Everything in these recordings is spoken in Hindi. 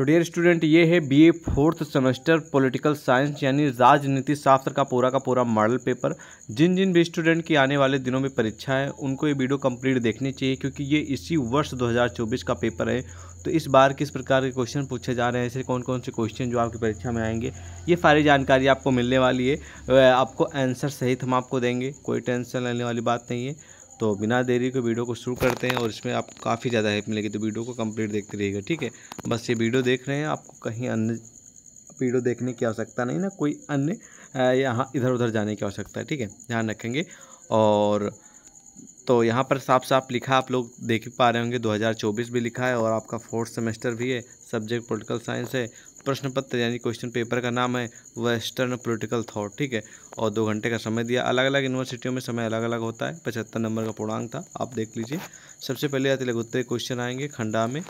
तो डियर स्टूडेंट ये है BA fourth semester political science यानी राजनीति शास्त्र का पूरा का पूरा मॉडल पेपर जिन जिन भी स्टूडेंट की आने वाले दिनों में परीक्षा है उनको ये वीडियो कंप्लीट देखनी चाहिए क्योंकि ये इसी वर्ष 2024 का पेपर है तो इस बार किस प्रकार के क्वेश्चन पूछे जा रहे हैं ऐसे कौन कौन से क्वेश्चन जो आपकी परीक्षा में आएंगे ये सारी जानकारी आपको मिलने वाली है आपको आंसर सहित हम आपको देंगे कोई टेंशन लेने वाली बात नहीं है तो बिना देरी के वीडियो को शुरू करते हैं और इसमें आप काफ़ी ज़्यादा हेल्प मिलेगी तो वीडियो को कंप्लीट देखते रहिएगा ठीक है बस ये वीडियो देख रहे हैं आपको कहीं अन्य वीडियो देखने की आवश्यकता नहीं ना कोई अन्य यहाँ इधर उधर जाने की आवश्यकता है ठीक है ध्यान रखेंगे और तो यहाँ पर साफ साफ लिखा आप लोग देख पा रहे होंगे 2024 भी लिखा है और आपका फोर्थ सेमेस्टर भी है सब्जेक्ट पॉलिटिकल साइंस है प्रश्न पत्र यानी क्वेश्चन पेपर का नाम है वेस्टर्न पॉलिटिकल थॉट ठीक है और दो घंटे का समय दिया अलग अलग यूनिवर्सिटियों में समय अलग अलग होता है पचहत्तर नंबर का पूर्णांक था आप देख लीजिए सबसे पहले आते लघुत्तरी क्वेश्चन आएंगे खंडा में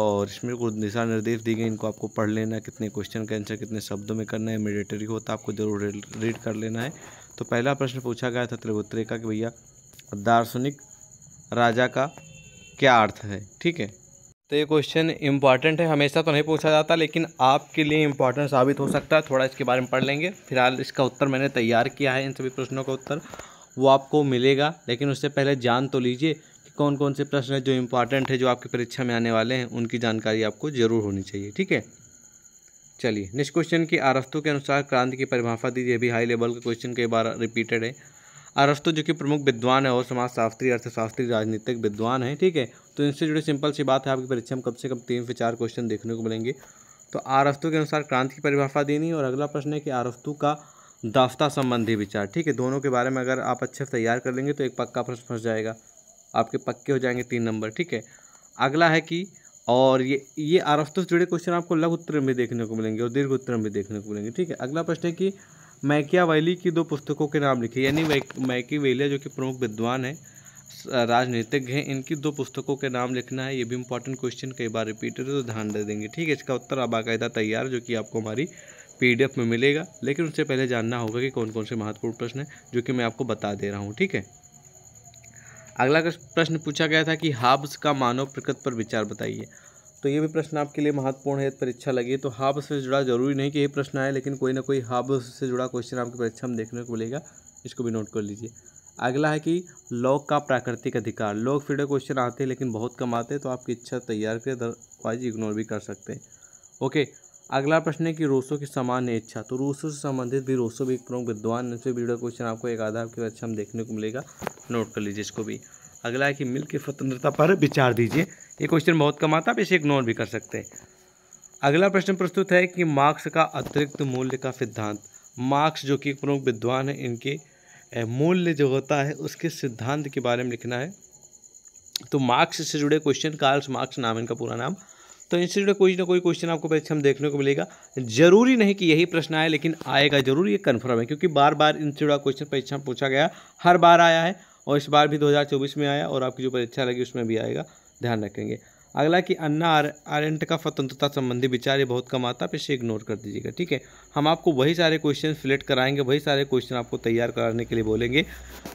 और इसमें कुछ दिशा निर्देश दिए गए इनको आपको पढ़ लेना कितने क्वेश्चन का आंसर कितने शब्दों में करना है मेडिटरी होता है आपको जरूर रीड कर लेना है तो पहला प्रश्न पूछा गया था का कि भैया दार्शनिक राजा का क्या अर्थ है ठीक है तो ये क्वेश्चन इंपॉर्टेंट है हमेशा तो नहीं पूछा जाता लेकिन आपके लिए इंपॉर्टेंट साबित हो सकता है थोड़ा इसके बारे में पढ़ लेंगे फिलहाल इसका उत्तर मैंने तैयार किया है इन सभी प्रश्नों का उत्तर वो आपको मिलेगा लेकिन उससे पहले जान तो लीजिए कि कौन कौन से प्रश्न हैं जो इम्पॉर्टेंट है जो आपकी परीक्षा में आने वाले हैं उनकी जानकारी आपको ज़रूर होनी चाहिए ठीक है चलिए नेक्स्ट क्वेश्चन की आरस्तु के अनुसार क्रांति की परिभाषा दीजिए अभी हाई लेवल का क्वेश्चन कई बार रिपीटेड है अरस्तु जो कि प्रमुख विद्वान है और समाजशास्त्री अर्थशास्त्री राजनीतिक विद्वान है ठीक है तो इनसे जुड़ी सिंपल सी बात है आपकी परीक्षा में कम से कम तीन से चार क्वेश्चन देखने को मिलेंगे तो आरस्तु के अनुसार क्रांति की परिभाषा देनी और अगला प्रश्न है कि आरस्तु का दाफ्ता संबंधी विचार ठीक है दोनों के बारे में अगर आप अच्छे से तैयार कर लेंगे तो एक पक्का प्रश्न फंस जाएगा आपके पक्के हो जाएंगे तीन नंबर ठीक है अगला है कि और ये ये आरस्तु से जुड़े क्वेश्चन आपको लघु उत्तर में देखने को मिलेंगे और दीर्घ उत्तर में देखने को मिलेंगे ठीक है अगला प्रश्न है कि मैकिया वैली की दो पुस्तकों के नाम लिखे यानी मैकी वेलिया जो कि प्रमुख विद्वान है राजनीतिज्ञ हैं इनकी दो पुस्तकों के नाम लिखना है ये भी इंपॉर्टेंट क्वेश्चन कई बार रिपीटेड तो ध्यान दे देंगे ठीक है इसका उत्तर बाकायदा तैयार जो कि आपको हमारी पीडीएफ में मिलेगा लेकिन उससे पहले जानना होगा कि कौन कौन से महत्वपूर्ण प्रश्न हैं जो कि मैं आपको बता दे रहा हूँ ठीक है अगला प्रश्न पूछा गया था कि हाब्स का मानव प्रकृति पर विचार बताइए तो ये भी प्रश्न आपके लिए महत्वपूर्ण है परीक्षा लगी तो हाब से जुड़ा जरूरी नहीं कि ये प्रश्न आए लेकिन कोई ना कोई हाब से जुड़ा क्वेश्चन आपकी परीक्षा में देखने को मिलेगा इसको भी नोट कर लीजिए अगला है कि लॉक का प्राकृतिक अधिकार लॉक फिर क्वेश्चन आते हैं लेकिन बहुत कम आते हैं तो आपकी इच्छा तैयार करें अदरवाइज इग्नोर भी कर सकते हैं ओके अगला प्रश्न है कि रोसो की सामान्य इच्छा तो रोसो से संबंधित भी रूसो भी एक प्रमुख विद्वान से वीडियो क्वेश्चन आपको एक आधा आपकी परीक्षा में देखने को मिलेगा नोट कर लीजिए इसको भी अगला है कि मिल की स्वतंत्रता पर विचार दीजिए ये क्वेश्चन बहुत कम आता आप इसे इग्नोर भी कर सकते हैं अगला प्रश्न प्रस्तुत है कि मार्क्स का अतिरिक्त मूल्य का सिद्धांत मार्क्स जो कि प्रमुख विद्वान है इनके मूल्य जो होता है उसके सिद्धांत के बारे में लिखना है तो मार्क्स से जुड़े क्वेश्चन कार्ल्स मार्क्स नाम इनका पूरा नाम तो इनसे जुड़े कोई ना कोई क्वेश्चन आपको परीक्षा में देखने को मिलेगा जरूरी नहीं कि यही प्रश्न आए लेकिन आएगा जरूर ये कन्फर्म है क्योंकि बार बार इनसे जुड़ा क्वेश्चन परीक्षा में पूछा गया हर बार आया है और इस बार भी 2024 में आया और आपकी जो परीक्षा लगी उसमें भी आएगा ध्यान रखेंगे अगला कि अन्ना आर आरेंट का स्वतंत्रता संबंधी विचार ये बहुत कम आता है इसे इग्नोर कर दीजिएगा ठीक है हम आपको वही सारे क्वेश्चन सिलेक्ट कराएंगे वही सारे क्वेश्चन आपको तैयार कराने के लिए बोलेंगे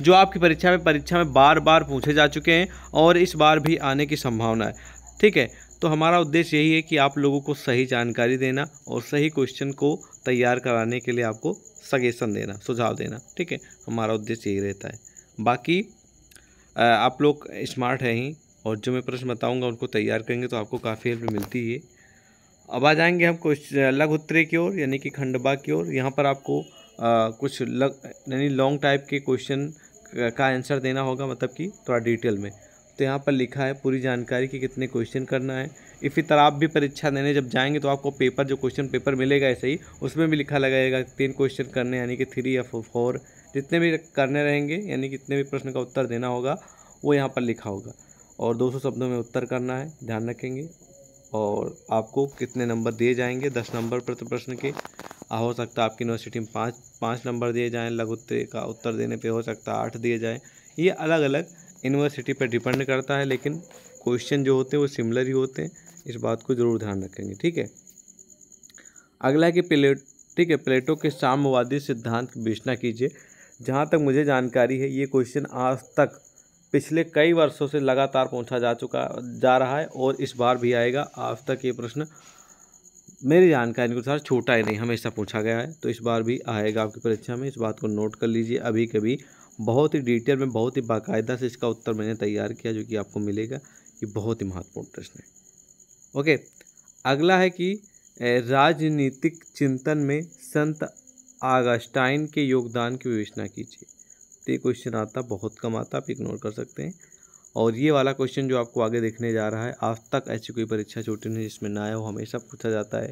जो आपकी परीक्षा में परीक्षा में बार बार पूछे जा चुके हैं और इस बार भी आने की संभावना है ठीक है तो हमारा उद्देश्य यही है कि आप लोगों को सही जानकारी देना और सही क्वेश्चन को तैयार कराने के लिए आपको सजेशन देना सुझाव देना ठीक है हमारा उद्देश्य यही रहता है बाकी आप लोग स्मार्ट हैं ही और जो मैं प्रश्न बताऊंगा उनको तैयार करेंगे तो आपको काफ़ी हेल्प मिलती है अब आ जाएंगे हम कुछ उत्तरे की ओर यानी कि खंडबा की ओर यहाँ पर आपको आ, कुछ लग यानी लॉन्ग टाइप के क्वेश्चन का आंसर देना होगा मतलब कि थोड़ा डिटेल में तो यहाँ पर लिखा है पूरी जानकारी कि कितने क्वेश्चन करना है इसी तरह आप भी परीक्षा देने जब जाएंगे तो आपको पेपर जो क्वेश्चन पेपर मिलेगा ऐसे ही उसमें भी लिखा लगाएगा तीन क्वेश्चन करने यानी कि थ्री या फोर जितने भी करने रहेंगे यानी कितने भी प्रश्न का उत्तर देना होगा वो यहाँ पर लिखा होगा और 200 शब्दों में उत्तर करना है ध्यान रखेंगे और आपको कितने नंबर दिए जाएंगे दस नंबर प्रति तो प्रश्न के हो सकता है आपकी यूनिवर्सिटी में पाँच पाँच नंबर दिए जाएँ लघु उत्तर का उत्तर देने पे हो सकता है आठ दिए जाएँ ये अलग अलग यूनिवर्सिटी पर डिपेंड करता है लेकिन क्वेश्चन जो होते हैं वो सिमिलर ही होते हैं इस बात को ज़रूर ध्यान रखेंगे ठीक है अगला है कि प्लेट ठीक है प्लेटो के साम्यवादी सिद्धांत की विवेचना कीजिए जहाँ तक मुझे जानकारी है ये क्वेश्चन आज तक पिछले कई वर्षों से लगातार पूछा जा चुका जा रहा है और इस बार भी आएगा आज तक ये प्रश्न मेरी जानकारी के अनुसार छोटा ही नहीं हमेशा पूछा गया है तो इस बार भी आएगा आपकी परीक्षा में इस बात को नोट कर लीजिए अभी कभी बहुत ही डिटेल में बहुत ही बाकायदा से इसका उत्तर मैंने तैयार किया जो कि आपको मिलेगा ये बहुत ही महत्वपूर्ण प्रश्न है ओके अगला है कि राजनीतिक चिंतन में संत आगास्टाइन के योगदान की विवेचना कीजिए तो ये क्वेश्चन आता बहुत कम आता आप इग्नोर कर सकते हैं और ये वाला क्वेश्चन जो आपको आगे देखने जा रहा है आज तक ऐसी कोई परीक्षा छोटी नहीं जिसमें ना हो हमेशा पूछा जाता है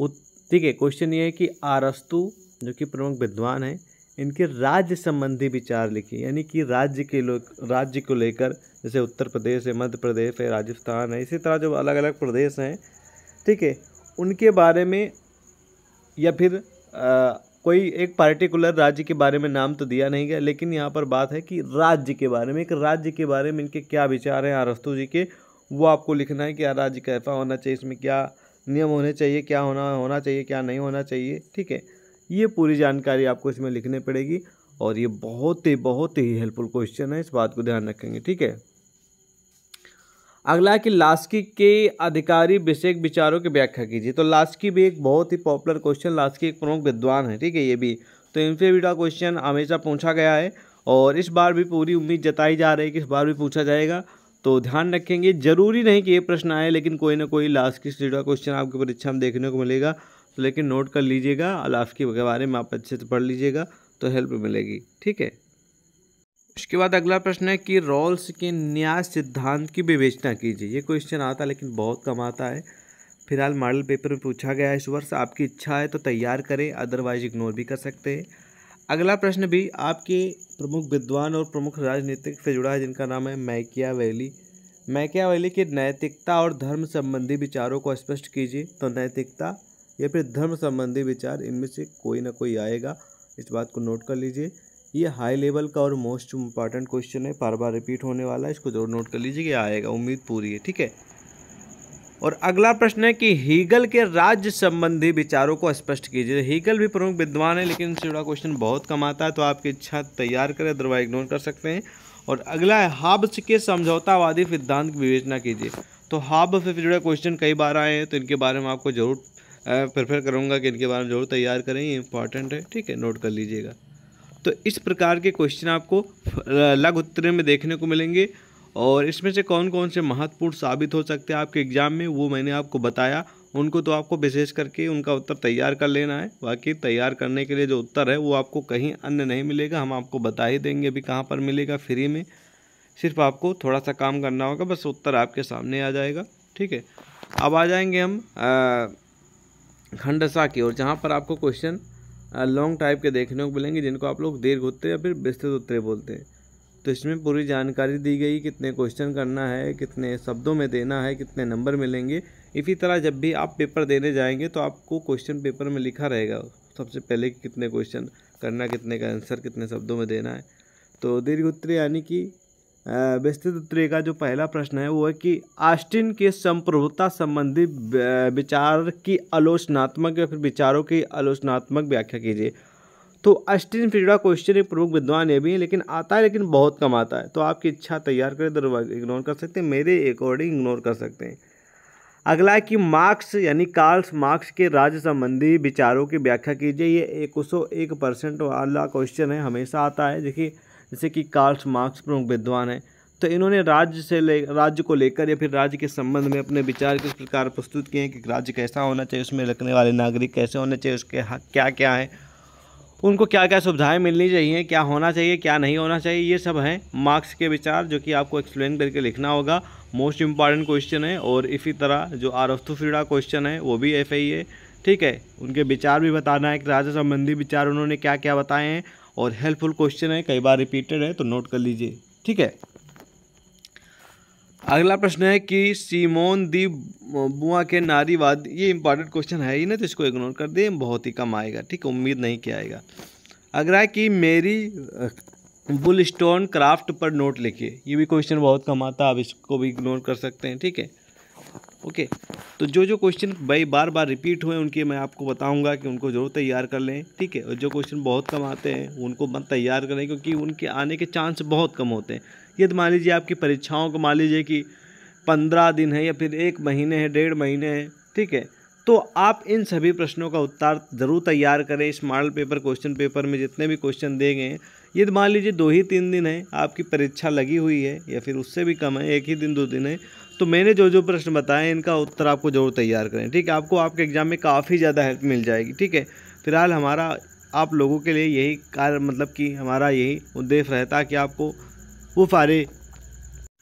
वो ठीक है क्वेश्चन ये है कि आरस्तु जो कि प्रमुख विद्वान हैं इनके राज्य संबंधी विचार लिखिए यानी कि राज्य के लोग राज्य को लेकर जैसे उत्तर प्रदेश है मध्य प्रदेश है राजस्थान है इसी तरह जो अलग अलग प्रदेश हैं ठीक है उनके बारे में या फिर कोई एक पार्टिकुलर राज्य के बारे में नाम तो दिया नहीं गया लेकिन यहाँ पर बात है कि राज्य के बारे में एक राज्य के बारे में इनके क्या विचार हैं आरस्तु जी के वो आपको लिखना है कि राज्य कैसा होना चाहिए इसमें क्या नियम होने चाहिए क्या होना होना चाहिए क्या नहीं होना चाहिए ठीक है ये पूरी जानकारी आपको इसमें लिखने पड़ेगी और ये बहुत ही बहुत ही हेल्पफुल क्वेश्चन है इस बात को ध्यान रखेंगे ठीक है अगला है कि लास्की के अधिकारी विषयक विचारों की व्याख्या कीजिए तो लास्की भी एक बहुत ही पॉपुलर क्वेश्चन लास्की एक प्रमुख विद्वान है ठीक है ये भी तो इनसे भी क्वेश्चन हमेशा पूछा गया है और इस बार भी पूरी उम्मीद जताई जा रही है कि इस बार भी पूछा जाएगा तो ध्यान रखेंगे ज़रूरी नहीं कि ये प्रश्न आए लेकिन कोई ना कोई लास्की से जुड़ा क्वेश्चन आपकी परीक्षा में देखने को मिलेगा तो लेकिन नोट कर लीजिएगा लास्की के बारे में आप अच्छे से पढ़ लीजिएगा तो हेल्प मिलेगी ठीक है उसके बाद अगला प्रश्न है कि रॉल्स के न्याय सिद्धांत की विवेचना कीजिए ये क्वेश्चन आता है लेकिन बहुत कम आता है फिलहाल मॉडल पेपर में पूछा गया है इस वर्ष आपकी इच्छा है तो तैयार करें अदरवाइज इग्नोर भी कर सकते हैं अगला प्रश्न भी आपके प्रमुख विद्वान और प्रमुख राजनीतिक से जुड़ा है जिनका नाम है मैकिया वैली मैकिया वैली के नैतिकता और धर्म संबंधी विचारों को स्पष्ट कीजिए तो नैतिकता या फिर धर्म संबंधी विचार इनमें से कोई ना कोई आएगा इस बात को नोट कर लीजिए ये हाई लेवल का और मोस्ट इम्पॉर्टेंट क्वेश्चन है बार बार रिपीट होने वाला है इसको जरूर नोट कर लीजिए कि आएगा उम्मीद पूरी है ठीक है और अगला प्रश्न है कि हीगल के राज्य संबंधी विचारों को स्पष्ट कीजिए हीगल भी प्रमुख विद्वान है लेकिन जुड़ा क्वेश्चन बहुत कम आता है तो आपकी इच्छा तैयार करें अदरवाइज इग्नोर कर सकते हैं और अगला है हाब्स के समझौतावादी सिद्धांत की विवेचना कीजिए तो हाब से जुड़े क्वेश्चन कई बार आए हैं तो इनके बारे में आपको जरूर प्रेफर करूँगा कि इनके बारे में जरूर तैयार करें ये इंपॉर्टेंट है ठीक है नोट कर लीजिएगा तो इस प्रकार के क्वेश्चन आपको लघु उत्तर में देखने को मिलेंगे और इसमें से कौन कौन से महत्वपूर्ण साबित हो सकते हैं आपके एग्ज़ाम में वो मैंने आपको बताया उनको तो आपको विशेष करके उनका उत्तर तैयार कर लेना है बाकी तैयार करने के लिए जो उत्तर है वो आपको कहीं अन्य नहीं मिलेगा हम आपको बता ही देंगे अभी कहाँ पर मिलेगा फ्री में सिर्फ आपको थोड़ा सा काम करना होगा बस उत्तर आपके सामने आ जाएगा ठीक है अब आ जाएंगे हम खंडसा की और जहाँ पर आपको क्वेश्चन लॉन्ग टाइप के देखने को मिलेंगे जिनको आप लोग दीर्घ उत्तरे या फिर विस्तृत उत्तरे बोलते हैं तो इसमें पूरी जानकारी दी गई कितने क्वेश्चन करना है कितने शब्दों में देना है कितने नंबर मिलेंगे इसी तरह जब भी आप पेपर देने जाएंगे तो आपको क्वेश्चन पेपर में लिखा रहेगा सबसे पहले कि कितने क्वेश्चन करना कितने का आंसर कितने शब्दों में देना है तो दीर्घ उत्तरी यानी कि विस्तृत उत्तरीय का जो पहला प्रश्न है वो है कि आस्टिन के संप्रभुता संबंधी विचार की आलोचनात्मक या फिर विचारों की आलोचनात्मक व्याख्या कीजिए तो आस्टिन फ्रीडा क्वेश्चन एक प्रमुख विद्वान ये भी है लेकिन आता है लेकिन बहुत कम आता है तो आपकी इच्छा तैयार करें दरवाज इग्नोर कर सकते हैं मेरे अकॉर्डिंग इग्नोर कर सकते हैं अगला है कि मार्क्स यानी कार्ल्स मार्क्स के राज्य संबंधी विचारों की व्याख्या कीजिए ये एक सौ एक परसेंट वाला क्वेश्चन है हमेशा आता है देखिए जैसे कि कार्ल्स मार्क्स प्रमुख विद्वान हैं तो इन्होंने राज्य से ले राज्य को लेकर या फिर राज्य के संबंध में अपने विचार किस प्रकार प्रस्तुत किए हैं कि राज्य कैसा होना चाहिए उसमें रखने वाले नागरिक कैसे होने चाहिए उसके हक क्या क्या हैं उनको क्या क्या सुविधाएं मिलनी चाहिए क्या होना चाहिए क्या नहीं होना चाहिए ये सब हैं मार्क्स के विचार जो कि आपको एक्सप्लेन करके लिखना होगा मोस्ट इम्पॉर्टेंट क्वेश्चन है और इसी तरह जो आरफ्तु क्वेश्चन है वो भी एफ है ठीक है उनके विचार भी बताना है कि राज्य संबंधी विचार उन्होंने क्या क्या बताए हैं और हेल्पफुल क्वेश्चन है कई बार रिपीटेड है तो नोट कर लीजिए ठीक है अगला प्रश्न है कि सीमोन दी बुआ के नारीवाद ये इंपॉर्टेंट क्वेश्चन है ही ना तो इसको इग्नोर कर दिए बहुत ही कम आएगा ठीक है उम्मीद नहीं किया आएगा अगला है कि मेरी बुल स्टोन क्राफ्ट पर नोट लिखिए ये भी क्वेश्चन बहुत कम आता है आप इसको भी इग्नोर कर सकते हैं ठीक है ओके तो जो जो क्वेश्चन भाई बार बार रिपीट हुए उनके मैं आपको बताऊंगा कि उनको जरूर तैयार कर लें ठीक है और जो क्वेश्चन बहुत कम आते हैं उनको मत तैयार करें क्योंकि उनके आने के चांस बहुत कम होते हैं यदि मान लीजिए आपकी परीक्षाओं को मान लीजिए कि पंद्रह दिन है या फिर एक महीने हैं डेढ़ महीने हैं ठीक है तो आप इन सभी प्रश्नों का उत्तर ज़रूर तैयार करें इस मॉडल पेपर क्वेश्चन पेपर में जितने भी क्वेश्चन दे गए हैं यदि मान लीजिए दो ही तीन दिन है आपकी परीक्षा लगी हुई है या फिर उससे भी कम है एक ही दिन दो दिन है तो मैंने जो जो प्रश्न बताए इनका उत्तर आपको ज़रूर तैयार करें ठीक है आपको आपके एग्ज़ाम में काफ़ी ज़्यादा हेल्प मिल जाएगी ठीक है फिलहाल हमारा आप लोगों के लिए यही कार्य मतलब कि हमारा यही उद्देश्य रहता कि आपको वो सारे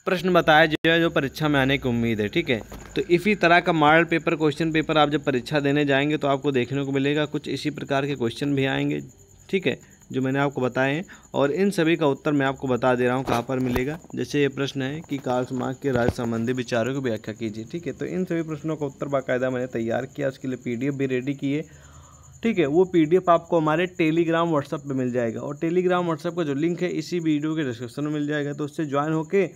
प्रश्न बताया है जो परीक्षा में आने की उम्मीद है ठीक है तो इसी तरह का मॉडल पेपर क्वेश्चन पेपर आप जब परीक्षा देने जाएंगे तो आपको देखने को मिलेगा कुछ इसी प्रकार के क्वेश्चन भी आएंगे ठीक है जो मैंने आपको बताए हैं और इन सभी का उत्तर मैं आपको बता दे रहा हूँ कहाँ पर मिलेगा जैसे ये प्रश्न है कि कार्ल मार्क के राज्य संबंधी विचारों की व्याख्या कीजिए ठीक है तो इन सभी प्रश्नों का उत्तर बाकायदा मैंने तैयार किया उसके लिए पी भी रेडी किए ठीक है वो पीडीएफ आपको हमारे टेलीग्राम व्हाट्सएप पे मिल जाएगा और टेलीग्राम व्हाट्सएप का जो लिंक है इसी वीडियो के डिस्क्रिप्शन में मिल जाएगा तो उससे ज्वाइन होकर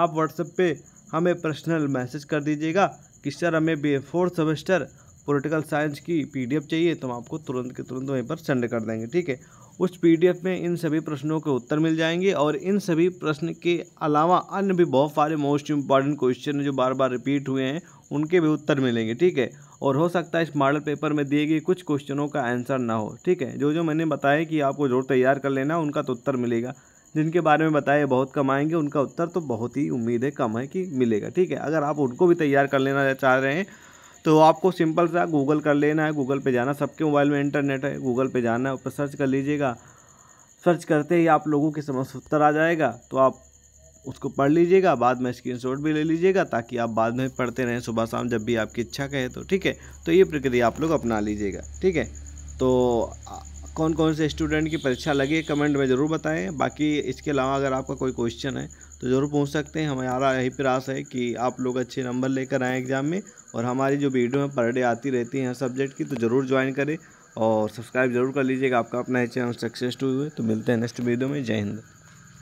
आप व्हाट्सएप पे हमें पर्सनल मैसेज कर दीजिएगा कि सर हमें B fourth semester political science की पीडीएफ चाहिए तो हम आपको तुरंत के तुरंत वहीं पर सेंड कर देंगे ठीक है उस पीडीएफ में इन सभी प्रश्नों के उत्तर मिल जाएंगे और इन सभी प्रश्न के अलावा अन्य भी बहुत सारे मोस्ट इम्पॉर्टेंट क्वेश्चन जो बार बार रिपीट हुए हैं उनके भी उत्तर मिलेंगे ठीक है और हो सकता है इस मॉडल पेपर में दिए गए कुछ क्वेश्चनों का आंसर ना हो ठीक है जो जो मैंने बताया कि आपको जरूर तैयार कर लेना उनका तो उत्तर मिलेगा जिनके बारे में बताए बहुत कम आएंगे उनका उत्तर तो बहुत ही उम्मीद है कम है कि मिलेगा ठीक है अगर आप उनको भी तैयार कर लेना चाह रहे हैं तो आपको सिंपल सा गूगल कर लेना है गूगल पे जाना सबके मोबाइल में इंटरनेट है गूगल पे जाना है ऊपर सर्च कर लीजिएगा सर्च करते ही आप लोगों के समझ उत्तर आ जाएगा तो आप उसको पढ़ लीजिएगा बाद में शॉट भी ले लीजिएगा ताकि आप बाद में पढ़ते रहें सुबह शाम जब भी आपकी इच्छा कहे तो ठीक है तो ये प्रक्रिया आप लोग अपना लीजिएगा ठीक है तो कौन कौन से स्टूडेंट की परीक्षा लगी कमेंट में ज़रूर बताएं बाकी इसके अलावा अगर आपका कोई क्वेश्चन है तो ज़रूर पूछ सकते हैं हमारा यही प्रयास है कि आप लोग अच्छे नंबर लेकर आएँ एग्ज़ाम में और हमारी जो वीडियो है पर डे आती रहती है सब्जेक्ट की तो ज़रूर ज्वाइन करें और सब्सक्राइब जरूर कर लीजिएगा आपका अपना चैनल सक्सेस टू हुए तो मिलते हैं नेक्स्ट वीडियो में जय हिंद